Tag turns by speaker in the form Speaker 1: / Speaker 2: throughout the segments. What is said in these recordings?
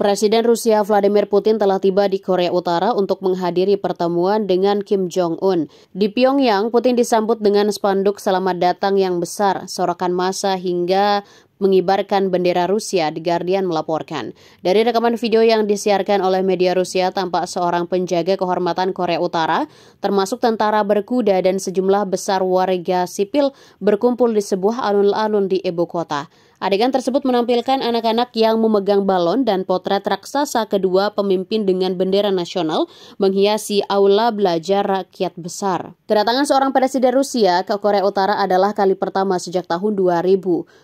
Speaker 1: Presiden Rusia Vladimir Putin telah tiba di Korea Utara untuk menghadiri pertemuan dengan Kim Jong-un. Di Pyongyang, Putin disambut dengan spanduk selamat datang yang besar, sorakan massa hingga mengibarkan bendera Rusia, The Guardian melaporkan. Dari rekaman video yang disiarkan oleh media Rusia, tampak seorang penjaga kehormatan Korea Utara, termasuk tentara berkuda dan sejumlah besar warga sipil berkumpul di sebuah alun-alun di ibu kota. Adegan tersebut menampilkan anak-anak yang memegang balon dan potret raksasa kedua pemimpin dengan bendera nasional menghiasi aula belajar rakyat besar. Kedatangan seorang presiden Rusia ke Korea Utara adalah kali pertama sejak tahun 2000.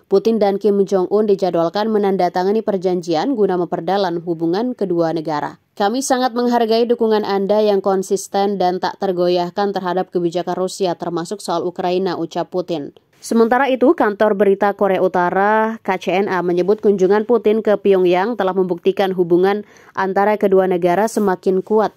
Speaker 1: Putin dan Kim Jong-un dijadwalkan menandatangani perjanjian guna memperdalam hubungan kedua negara. Kami sangat menghargai dukungan Anda yang konsisten dan tak tergoyahkan terhadap kebijakan Rusia termasuk soal Ukraina, ucap Putin. Sementara itu, kantor berita Korea Utara KCNA menyebut kunjungan Putin ke Pyongyang telah membuktikan hubungan antara kedua negara semakin kuat.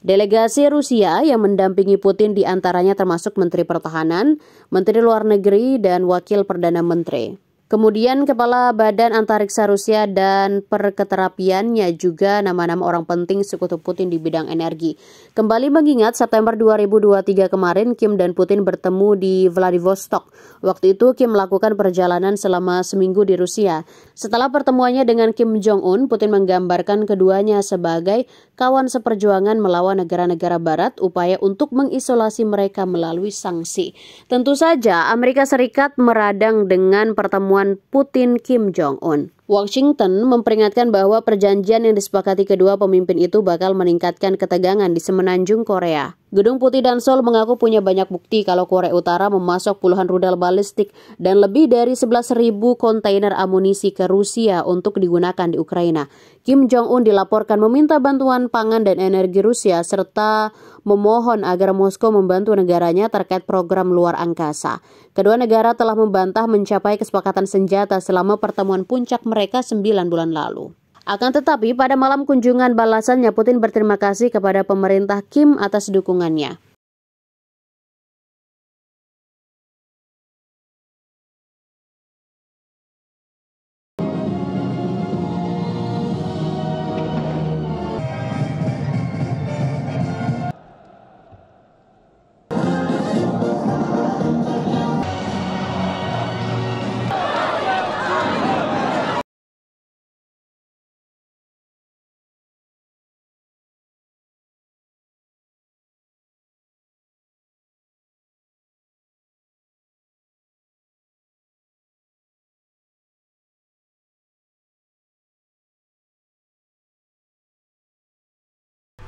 Speaker 1: Delegasi Rusia yang mendampingi Putin diantaranya termasuk Menteri Pertahanan, Menteri Luar Negeri, dan Wakil Perdana Menteri. Kemudian Kepala Badan Antariksa Rusia dan perketerapiannya juga nama-nama orang penting sekutu Putin di bidang energi. Kembali mengingat September 2023 kemarin Kim dan Putin bertemu di Vladivostok. Waktu itu Kim melakukan perjalanan selama seminggu di Rusia. Setelah pertemuannya dengan Kim Jong-un, Putin menggambarkan keduanya sebagai kawan seperjuangan melawan negara-negara barat upaya untuk mengisolasi mereka melalui sanksi. Tentu saja Amerika Serikat meradang dengan pertemuan pertemuan Putin Kim Jong Un. Washington memperingatkan bahwa perjanjian yang disepakati kedua pemimpin itu bakal meningkatkan ketegangan di semenanjung Korea. Gedung Putih dan Seoul mengaku punya banyak bukti kalau Korea Utara memasok puluhan rudal balistik dan lebih dari 11.000 kontainer amunisi ke Rusia untuk digunakan di Ukraina. Kim Jong-un dilaporkan meminta bantuan pangan dan energi Rusia serta memohon agar Moskow membantu negaranya terkait program luar angkasa. Kedua negara telah membantah mencapai kesepakatan senjata selama pertemuan puncak mereka mereka sembilan bulan lalu. Akan tetapi, pada malam kunjungan balasannya, Putin berterima kasih kepada pemerintah Kim atas dukungannya.